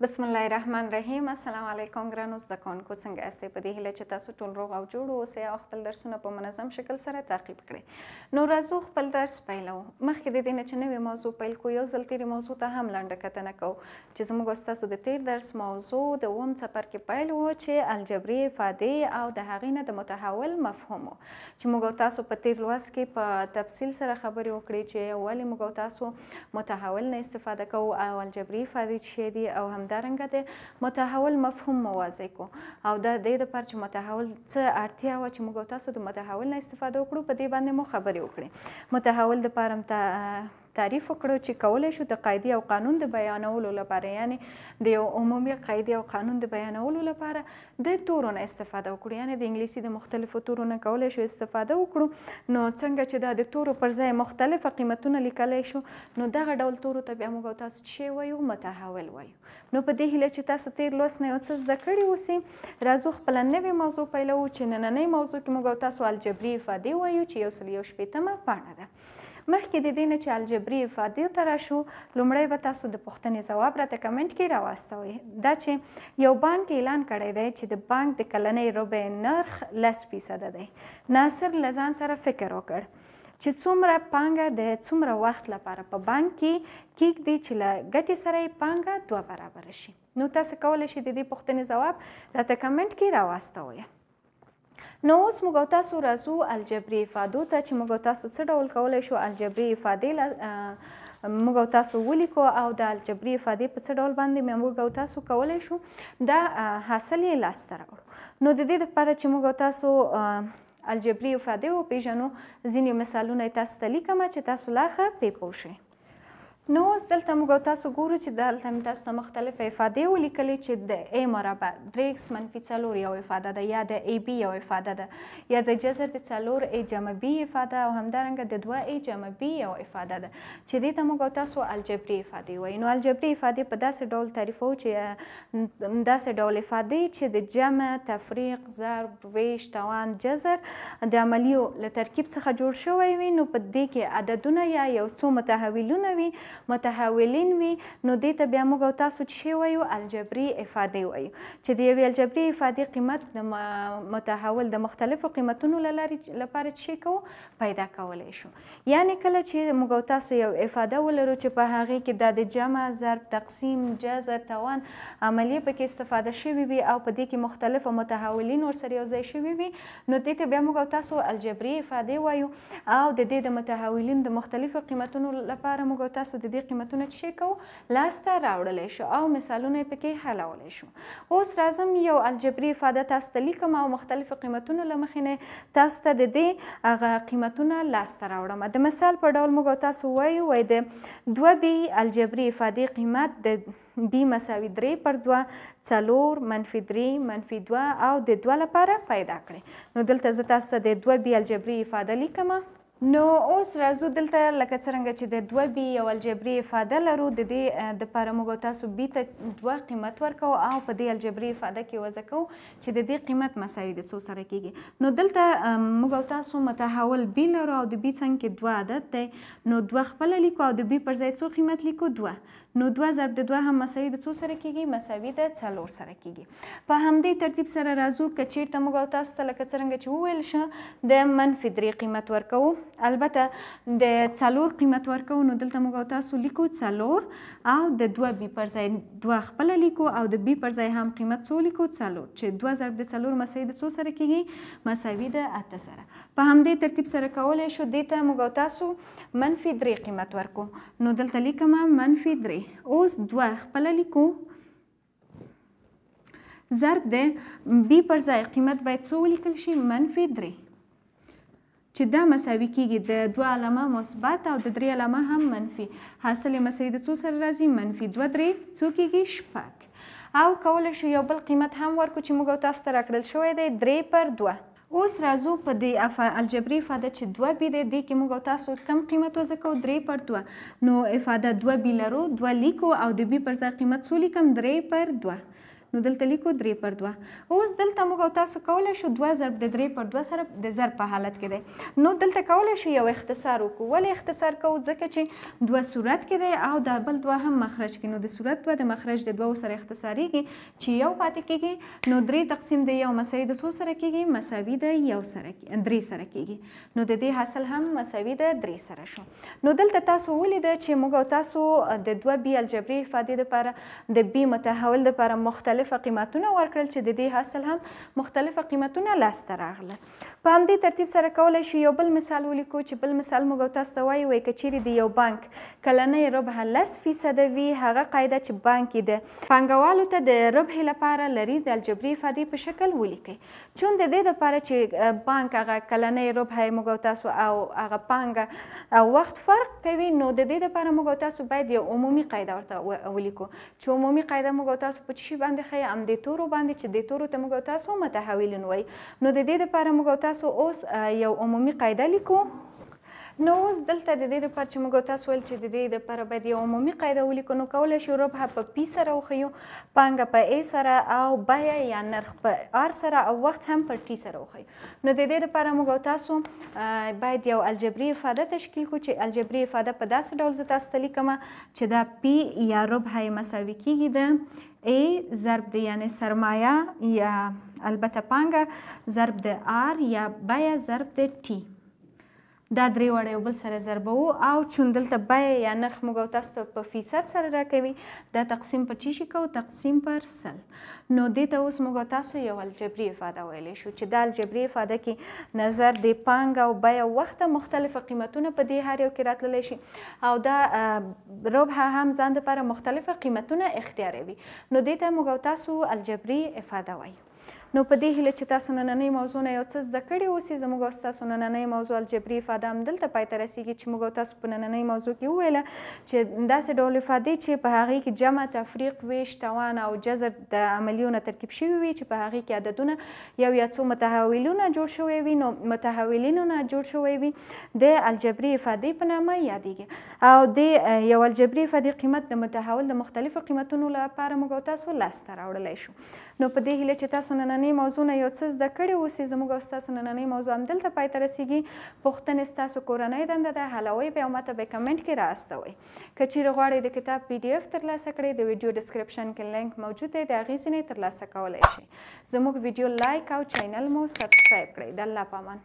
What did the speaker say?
بسم الله الرحمن الرحیم السلام علیکم ګرانو زده کوونکو څنګه یاستئ په دې هیله چې تاسو ټول روغ او جوړ اوسئ او خپل درسونه په منظم شکل سره تعقیب کړئ نو راځو خپل درس پیلو مخکې د دې نه چې نوې موضوع پیل کو یو ځل تیرې موضوع ته هم لنډه کتنه کوو چې زموږ ستاسو د تیر درس موضوع د اووم څپرکې کې پیل و چې الجبري افادې او د هغې نه د متحول مفهوم چې موږ تاسو په تیر لوست کې په تفصیل سره خبرې وکړې چې ولې موږ تاسو متحول نه استفاده کوو او الجبري افادې چې دي او هم همدارنګه د متحول مفهوم موازی کو او دا د دې لپاره چې متحول څه اړتیا و چې موږ تاسو د متحول نه استفاده وکړو په دې باندې مو خبرې وکړې متحول د پاره تعریف وکړو چې کولای شو د قاعده او قانون د بیانولو لپاره یعنی د یو عمومي قاعده او قانون د بیانولو لپاره د تورونو استفاده وکړو یعنی د انګلیسي د مختلفو تورونو کولای شو استفاده وکړو نو څنګه چې دا د تورو پر ځای مختلفه قیمتونه لیکلای شو نو دغه ډول تورو ته بیا موږ تاسو چې وایو متحول وایو نو په دې هیله چې تاسو تیر لوس نه یو څه زده کړی اوسئ راځو خپل نوې موضوع پیلو چې نننۍ موضوع کې موږ تاسو الجبري افادې وایو چې یو سل یو شپېتمه پاڼه ده مخکې د دې نه چې الجبري افادې تر شو لومړی به تاسو د پوښتنې ځواب راته کمنټ کې راوستوي دا چې یو بانک اعلان کړی دی چې د بانک د کلنۍ ربع نرخ لس فیصد دی ناصر لزان سره فکر وکړ چې څومره پانګه د څومره وخت لپاره په بانک کې کېږدي چې له ګټې سره یې پانګه دوه برابره شي نو تاسو کولی شئ د دې پوښتنې ځواب راته کمنټ کې راواستوئ نو اوس موږ تاسو راځو الجبري افادو ته چې موږ تاسو څه ډول کولای شو الجبري افادې موږ تاسو ولیکو او د الجبري افادې په څه ډول باندې موږ تاسو کولای شو دا حاصل یې لاسته راوړو نو د دې لپاره چې موږ تاسو الجبري افادې وپېژنو ځینې مثالونه تاسو ته لیکم چې تاسو لاخه پې پوه شئ نو اوس دلته موږ تاسو ګورو چې دلته موږ تاسو مختلفې افادې ولیکلې چې د ا مربع درې x منفي څلور یو افاده ده یا د ا بي یو افاده ده یا د جذر د څلور ا جمع بي افاده او همدارنګه د دوه ا جمع بي یو افاده ده چې دې ته موږ تاسو الجبري افادې وایو نو الجبري افادې په داسې ډول تعریفو چې داسې ډول افادې چې د جمع تفریق ضرب ویش توان جذر د عملیو له ترکیب څخه جوړ شوی وي نو په دې کې عددونه یا یو څو متحولونه وي متحولین وي نو دې ته بیا موږ او تاسو چې وایو الجبري افاده وایو چې د یوې الجبري افاده قیمت د متحول د مختلفو قیمتونو لپاره چې کوو پیدا کولای شو یعنی کله چې موږ او تاسو یو افاده ولرو چې په هغه کې د جمع ضرب تقسیم جذر توان عملیه پکې استفاده شوی وي او په دې کې مختلف متحولین ورسره یو ځای شوی وي نو دې ته بیا موږ تاسو الجبري افاده وایو او د دې د متحولین د مختلفو قیمتونو لپاره موږ تاسو د د دې قیمتونه چې کو لاسته راوړلې شو او مثالونه پکې حلولې شو اوس راځم یو الجبري افاده تاسو ته لیکم او مختلف قیمتونو لمخینه تاسو ته د دې هغه قیمتونه لاسته راوړم د مثال په ډول موږ تاسو وایو وای د 2 بي الجبري افادې قیمت د b مساوي 3 پر 2 څلور منفي 3 منفي 2 او د 2 لپاره پیدا کړئ نو دلته زه تاسو ته د 2 b الجبري افاده لیکم نو اوس راځو دلته لکه څنګه چې د دوه بي یو الجبري افاده لرو د دې د لپاره موږ تاسو بي ته دوه قیمت ورکو او په دې الجبري افاده کې وضع کوو چې د دې قیمت مساوي د څو سره کیږي نو دلته موږ تاسو متحول بي لرو او د بي څنګ کې دوه عدد دی نو دوه خپله لیکو او د بي پر ځای څو قیمت لیکو دوه نو 2 ضرب د 2 هم مساوي د څو سره کیږي مساوي د 4 سره کیږي په همدې ترتیب سره راځو که چیرته موږ تاسو ته لکه څنګه چې وویل شه د منفي 3 قیمت ورکو البته د 4 قیمت ورکو نو دلته موږ تاسو لیکو 4 او د 2 بي پر ځای 2 خپل لیکو او د بي پر ځای هم قیمت څو لیکو 4 چې 2 ضرب د 4 مساوي د څو سره کیږي مساوي د 8 سره په همدې ترتیب سره کولای شو دته موږ تاسو منفي 3 قیمت ورکو نو دلته لیکم منفي 3 اوس دوه خپل لیکو ضرب د بي پر ځای قیمت باید څو ولیکل شي منفي درې چې دا مساوي کیږي د دوه علامه مثبت او د درې علامه هم منفي حاصل مساوي د څو سره راځي منفي دوه درې څو کیږي شپږ او کولی شو یو بل قیمت هم ورکو چې موږ تاسو ته راکړل شوی دی درې پر دوه اوس راځو په دې الجبري افاده چې دوه بي دی دې کې موږ تاسو کم قیمت وځ کوو درې پر دوه نو افاده دوه بي لرو دوه لیکو او د بي پر ځای قیمت څو لیکم درې پر دوه نو دلته لیکو 3 پر 2 اوس دلته موږ او تاسو کولای شو 2 ضرب د 3 پر 2 سره د ضرب په حالت کې دی نو دلته کولای شو یو اختصار وکړو ولې اختصار کوو ځکه چې دوه صورت کې دی او د بل دوه هم مخرج کې نو د صورت دوه د مخرج د دوه سره اختصاریږي چې یو پاتې کیږي نو 3 تقسیم د یو مساوي د څو سره کیږي مساوي د یو سره درې سره کیږي نو د دې حاصل هم مساوي د درې سره شو نو دلته تاسو ولید چې موږ تاسو د دوه بی الجبري افادې لپاره د بی متحول لپاره مختلف مختلفه قیمتونه ورکړل چې د دې حاصل هم مختلفه قیمتونه لاسته راغله په همدې ترتیب سره کولای شو یو بل مثال ولیکو چې بل مثال موږ تاسو وایو وایي که چیرې د یو بانک کلنۍ ربح لس فیصده وي هغه قاعده چې بانک یې د پانګوالو ته د ربح لپاره لري د الجبري افادې په شکل ولیکئ چون د دې لپاره چې بانک هغه کلنۍ ربح موږ تاسو او هغه پانګه او وخت فرق کوي نو د دې لپاره موږ تاسو باید یو عمومي قاعده ورته ولیکو چې عمومي قاعده موږ تاسو په چی باندې خي ام د تورو باندې چې د تورو ته موږ تاسو متحولین وای نو د دې لپاره موږ تاسو اوس یو عمومي قاعده لیکو نو اوس دلته د دې لپاره چې موږ تاسو ول چې د دې لپاره باید یو عمومي قاعده ولیکو نو کولای شو ربح په پی سره وخیو پانګه په ای سره او بیه یا نرخ په آر سره او وخت هم په ټی سره وخیو نو د دې لپاره موږ تاسو باید یو الجبري افاده تشکیل کو چې الجبري افاده په داسې ډول زتا ستلی کما چې دا پی یا ربح مساوي کیږي د A ضرب د یعنی سرمایه یا البته پانګه ضرب د R یا بیه ضرب د T دا درې واړه یو بل سره ضربو او چون دلته بیه یا نرخ موږ او تاسو ته په فیصد سره راکوي دا تقسیم په چی شي کوو تقسیم پر سل نو دې ته اوس موږ تاسو یو الجبري افاده ویلی شو چې دا الجبري افاده کې نظر د پانګ او بیه وخت مختلفه قیمتونه په دې هر یو کې راتللی شي او دا ربح هم ځان لپاره مختلفه قیمتونه اختیاروي نو دې ته موږ تاسو الجبري افاده وایو نو په دې هیله چې تاسو نننۍ موضوع نه یو څه زده کړي اوسئ زموږ او ستاسو نننۍ موضوع الجبري افاده همدلته پای ته رسیږي چې موږ او تاسو په نننۍ موضوع کې وویله چې داسې ډول افادې چې په هغې کې جمع تفریق ویش توان او جذر د عملیو نه ترکیب شوي وي چې په هغې کې عددونه یو یا څو متحولونه جوړ شوي وي نو متحولینو نه جوړ شوي وي د الجبري افادې په نامه یادیږي او د یو الجبري افادې قیمت د متحول د مختلفو قیمتونو لپاره موږ او تاسو لاسته راوړلی شو نو په دې هیله چې تاسو تاسو نننۍ موضوع نه یو څه زده کړی اوسئ زموږ او ستاسو نننۍ موضوع همدلته پای ته رسیږي پوښتنې ستاسو کورنۍ دنده ده حلوئ بیا ماته به کمنټ کې راستوئ که چیرې غواړئ د کتاب پی ډی اف ترلاسه کړئ د ویډیو ډسکرپشن کې لینک موجود دی د هغې ځینې ترلاسه کولی شئ زموږ ویډیو لایک او چینل مو سبسکرایب کړئ د الله پامان